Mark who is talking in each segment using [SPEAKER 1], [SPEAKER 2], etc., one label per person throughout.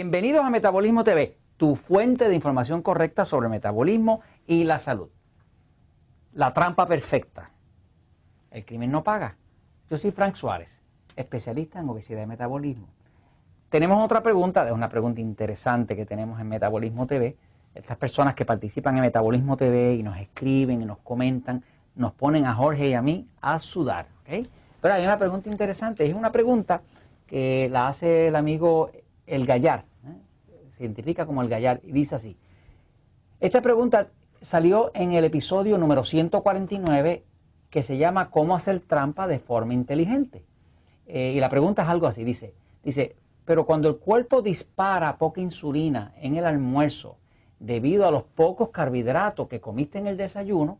[SPEAKER 1] Bienvenidos a Metabolismo TV, tu fuente de información correcta sobre metabolismo y la salud. La trampa perfecta. El crimen no paga. Yo soy Frank Suárez, especialista en obesidad y metabolismo. Tenemos otra pregunta, es una pregunta interesante que tenemos en Metabolismo TV. Estas personas que participan en Metabolismo TV y nos escriben y nos comentan, nos ponen a Jorge y a mí a sudar. Pero hay una pregunta interesante, es una pregunta que la hace el amigo El Gallar se identifica como el Gallar, y dice así. Esta pregunta salió en el episodio número 149 que se llama ¿Cómo hacer trampa de forma inteligente? Eh, y la pregunta es algo así, dice, dice, pero cuando el cuerpo dispara poca insulina en el almuerzo debido a los pocos carbohidratos que comiste en el desayuno,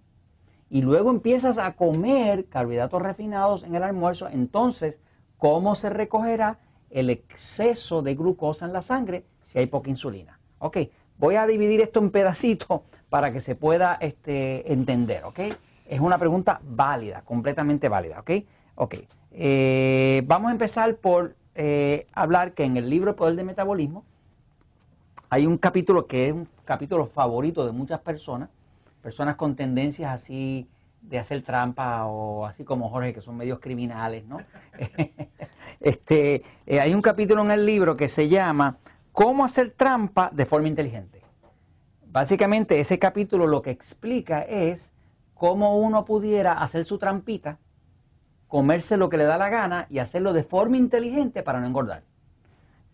[SPEAKER 1] y luego empiezas a comer carbohidratos refinados en el almuerzo, entonces, ¿cómo se recogerá el exceso de glucosa en la sangre si hay poca insulina. Ok, voy a dividir esto en pedacitos para que se pueda este, entender, ¿ok? Es una pregunta válida, completamente válida, ¿ok? Ok, eh, vamos a empezar por eh, hablar que en el libro Poder del Metabolismo hay un capítulo que es un capítulo favorito de muchas personas, personas con tendencias así de hacer trampa o así como Jorge, que son medios criminales, ¿no? este, eh, hay un capítulo en el libro que se llama cómo hacer trampa de forma inteligente. Básicamente ese capítulo lo que explica es cómo uno pudiera hacer su trampita, comerse lo que le da la gana y hacerlo de forma inteligente para no engordar.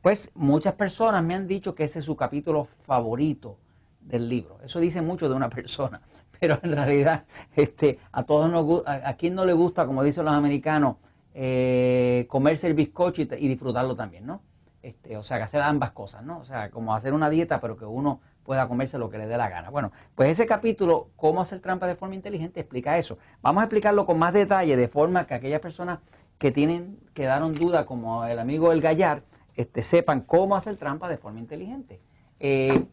[SPEAKER 1] Pues muchas personas me han dicho que ese es su capítulo favorito del libro. Eso dice mucho de una persona, pero en realidad este, a todos nos a, a quien no le gusta, como dicen los americanos, eh, comerse el bizcocho y disfrutarlo también, ¿no? Este, o sea, que hacer ambas cosas, ¿no? O sea, como hacer una dieta, pero que uno pueda comerse lo que le dé la gana. Bueno, pues ese capítulo, cómo hacer trampa de forma inteligente, explica eso. Vamos a explicarlo con más detalle, de forma que aquellas personas que tienen, quedaron duda, como el amigo El Gallar, este, sepan cómo hacer trampa de forma inteligente. Eh,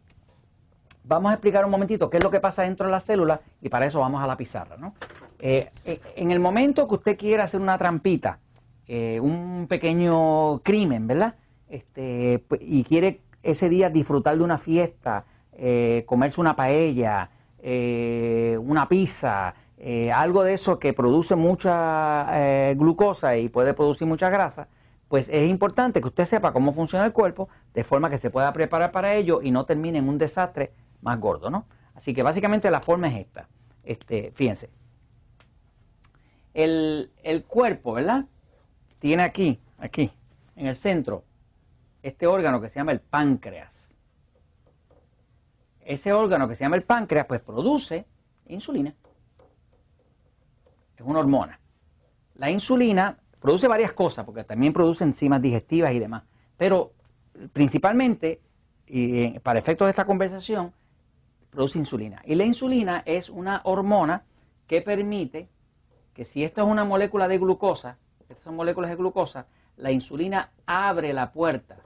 [SPEAKER 1] vamos a explicar un momentito qué es lo que pasa dentro de la célula y para eso vamos a la pizarra, ¿no? Eh, eh, en el momento que usted quiera hacer una trampita, un pequeño crimen, ¿verdad? este, y quiere ese día disfrutar de una fiesta, eh, comerse una paella, eh, una pizza, eh, algo de eso que produce mucha glucosa y puede producir mucha grasa, pues es importante que usted sepa cómo funciona el cuerpo de forma que se pueda preparar para ello y no termine en un desastre más gordo, ¿no? Así que básicamente la forma es esta. Este, fíjense. El, el cuerpo, ¿verdad? Tiene aquí, aquí, en el centro, este órgano que se llama el páncreas. Ese órgano que se llama el páncreas, pues produce insulina. Es una hormona. La insulina produce varias cosas, porque también produce enzimas digestivas y demás. Pero principalmente, y eh, para efectos de esta conversación, produce insulina. Y la insulina es una hormona que permite que si esto es una molécula de glucosa, estas son moléculas de glucosa, la insulina abre la puerta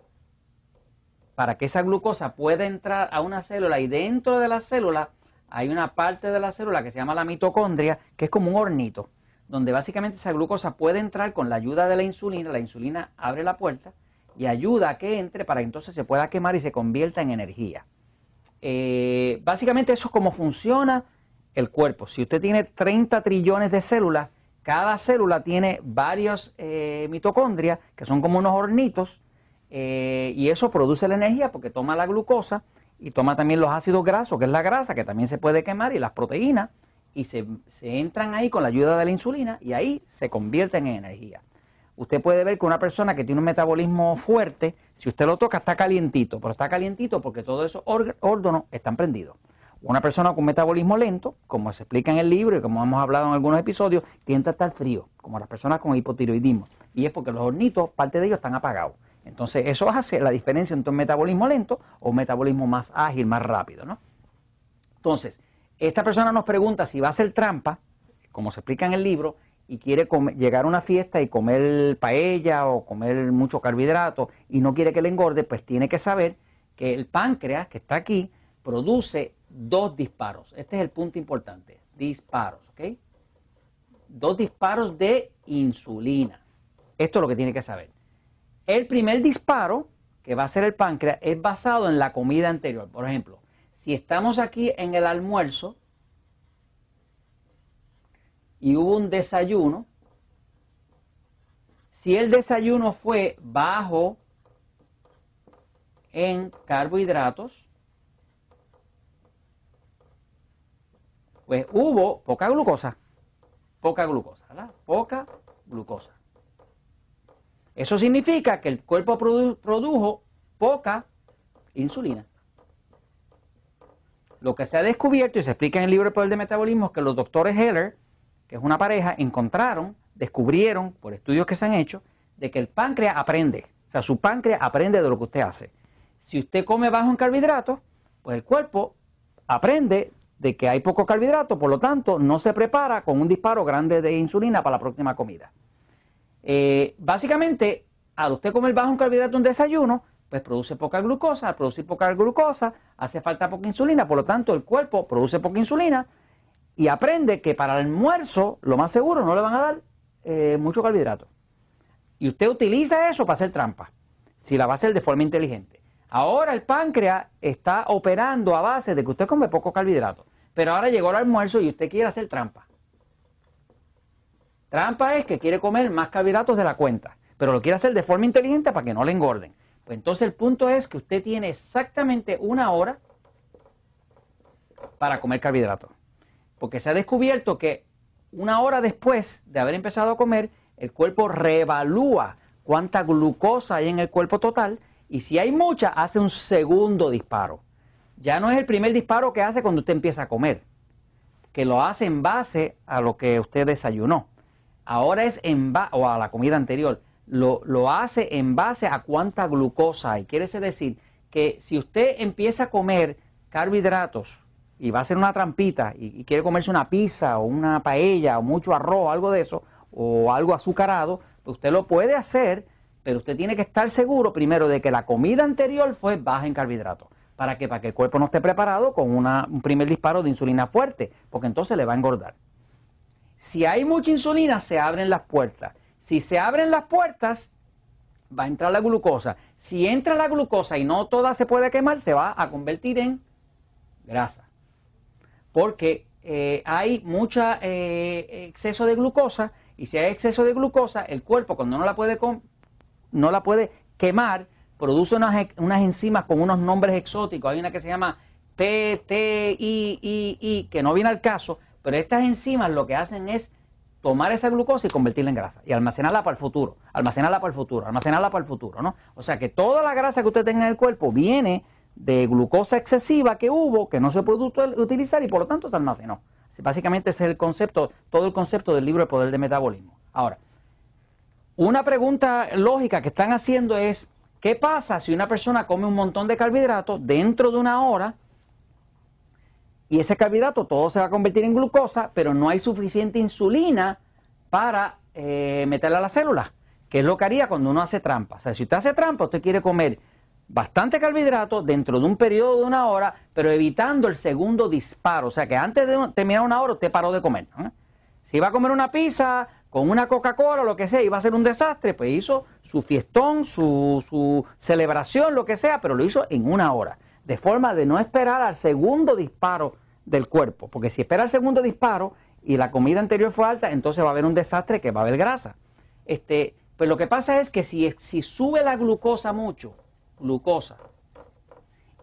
[SPEAKER 1] para que esa glucosa pueda entrar a una célula y dentro de la célula hay una parte de la célula que se llama la mitocondria, que es como un hornito, donde básicamente esa glucosa puede entrar con la ayuda de la insulina, la insulina abre la puerta y ayuda a que entre para que entonces se pueda quemar y se convierta en energía. Eh, básicamente eso es como funciona el cuerpo. Si usted tiene 30 trillones de células, cada célula tiene varios eh, mitocondrias, que son como unos hornitos, eh, y eso produce la energía porque toma la glucosa y toma también los ácidos grasos, que es la grasa, que también se puede quemar, y las proteínas, y se, entran ahí con la ayuda de la insulina y ahí se convierten en energía. Usted puede ver que una persona que tiene un metabolismo fuerte, si usted lo toca está calientito, pero está calientito porque todos esos órganos están prendidos. Una persona con metabolismo lento, como se explica en el libro y como hemos hablado en algunos episodios, tiende a estar frío, como las personas con hipotiroidismo. Y es porque los hornitos, parte de ellos están apagados. Entonces, eso hace la diferencia entre un metabolismo lento o un metabolismo más ágil, más rápido, ¿no? Entonces, esta persona nos pregunta si va a hacer trampa, como se explica en el libro, y quiere llegar a una fiesta y comer paella o comer mucho carbohidrato y no quiere que le engorde, pues tiene que saber que el páncreas que está aquí produce dos disparos. Este es el punto importante, disparos, ¿ok? Dos disparos de insulina. Esto es lo que tiene que saber. El primer disparo, que va a ser el páncreas, es basado en la comida anterior. Por ejemplo, si estamos aquí en el almuerzo y hubo un desayuno, si el desayuno fue bajo en carbohidratos, pues hubo poca glucosa, poca glucosa, ¿verdad? Poca glucosa. Eso significa que el cuerpo produjo poca insulina. Lo que se ha descubierto y se explica en el libro El Poder del Metabolismo es que los doctores Heller, que es una pareja, encontraron, descubrieron por estudios que se han hecho, de que el páncreas aprende. O sea, su páncreas aprende de lo que usted hace. Si usted come bajo en carbohidratos, pues el cuerpo aprende de que hay poco carbohidrato, por lo tanto no se prepara con un disparo grande de insulina para la próxima comida. Eh, básicamente, al usted comer bajo un carbohidrato en desayuno, pues produce poca glucosa, al producir poca glucosa, hace falta poca insulina, por lo tanto el cuerpo produce poca insulina y aprende que para el almuerzo, lo más seguro, no le van a dar eh, mucho carbohidrato. Y usted utiliza eso para hacer trampa, si la va a hacer de forma inteligente. Ahora el páncreas está operando a base de que usted come poco carbohidrato, pero ahora llegó el almuerzo y usted quiere hacer trampa. Trampa es que quiere comer más carbohidratos de la cuenta, pero lo quiere hacer de forma inteligente para que no le engorden. Pues entonces el punto es que usted tiene exactamente una hora para comer carbohidratos. Porque se ha descubierto que una hora después de haber empezado a comer, el cuerpo reevalúa cuánta glucosa hay en el cuerpo total y si hay mucha, hace un segundo disparo. Ya no es el primer disparo que hace cuando usted empieza a comer, que lo hace en base a lo que usted desayunó ahora es en base, o a la comida anterior, lo, hace en base a cuánta glucosa hay. Quiere decir que si usted empieza a comer carbohidratos y va a hacer una trampita y, quiere comerse una pizza o una paella o mucho arroz, o algo de eso, o algo azucarado, pues usted lo puede hacer, pero usted tiene que estar seguro primero de que la comida anterior fue baja en carbohidratos. ¿Para que Para que el cuerpo no esté preparado con un primer disparo de insulina fuerte, porque entonces le va a engordar. Si hay mucha insulina, se abren las puertas. Si se abren las puertas, va a entrar la glucosa. Si entra la glucosa y no toda se puede quemar, se va a convertir en grasa. Porque eh, hay mucho eh, exceso de glucosa y si hay exceso de glucosa, el cuerpo cuando no la puede, no la puede quemar, produce unas, e-, unas, enzimas con unos nombres exóticos. Hay una que se llama PTII que no viene al caso, pero estas enzimas lo que hacen es tomar esa glucosa y convertirla en grasa y almacenarla para el futuro, almacenarla para el futuro, almacenarla para el futuro, ¿no? O sea que toda la grasa que usted tenga en el cuerpo viene de glucosa excesiva que hubo, que no se pudo utilizar y por lo tanto se almacenó. Básicamente ese es el concepto, todo el concepto del libro El Poder del Metabolismo. Ahora, una pregunta lógica que están haciendo es, ¿qué pasa si una persona come un montón de carbohidratos dentro de una hora y ese carbohidrato todo se va a convertir en glucosa, pero no hay suficiente insulina para eh, meterla a la célula, que es lo que haría cuando uno hace trampa. O sea, si usted hace trampa, usted quiere comer bastante carbohidrato dentro de un periodo de una hora, pero evitando el segundo disparo. O sea, que antes de terminar una hora usted paró de comer. Si iba a comer una pizza con una Coca-Cola o lo que sea, iba a ser un desastre, pues hizo su fiestón, su, su celebración, lo que sea, pero lo hizo en una hora de forma de no esperar al segundo disparo del cuerpo, porque si espera el segundo disparo y la comida anterior fue alta, entonces va a haber un desastre que va a haber grasa. Este, pues lo que pasa es que si, si sube la glucosa mucho, glucosa,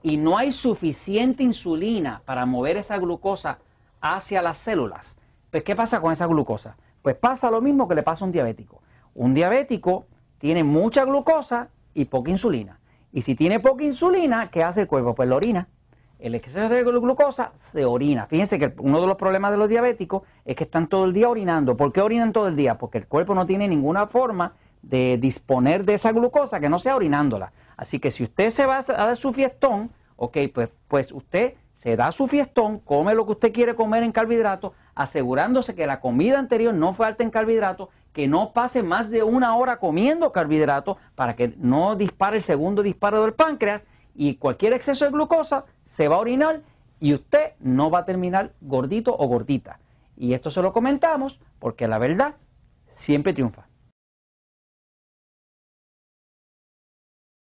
[SPEAKER 1] y no hay suficiente insulina para mover esa glucosa hacia las células, pues ¿qué pasa con esa glucosa? Pues pasa lo mismo que le pasa a un diabético. Un diabético tiene mucha glucosa y poca insulina. Y si tiene poca insulina, ¿qué hace el cuerpo? Pues la orina. El exceso de glucosa se orina. Fíjense que uno de los problemas de los diabéticos es que están todo el día orinando. ¿Por qué orinan todo el día? Porque el cuerpo no tiene ninguna forma de disponer de esa glucosa que no sea orinándola. Así que si usted se va a dar su fiestón, ok, pues, pues usted se da su fiestón, come lo que usted quiere comer en carbohidratos, asegurándose que la comida anterior no alta en carbohidratos que no pase más de una hora comiendo carbohidratos para que no dispare el segundo disparo del páncreas y cualquier exceso de glucosa se va a orinar y usted no va a terminar gordito o gordita. Y esto se lo comentamos porque la verdad siempre triunfa.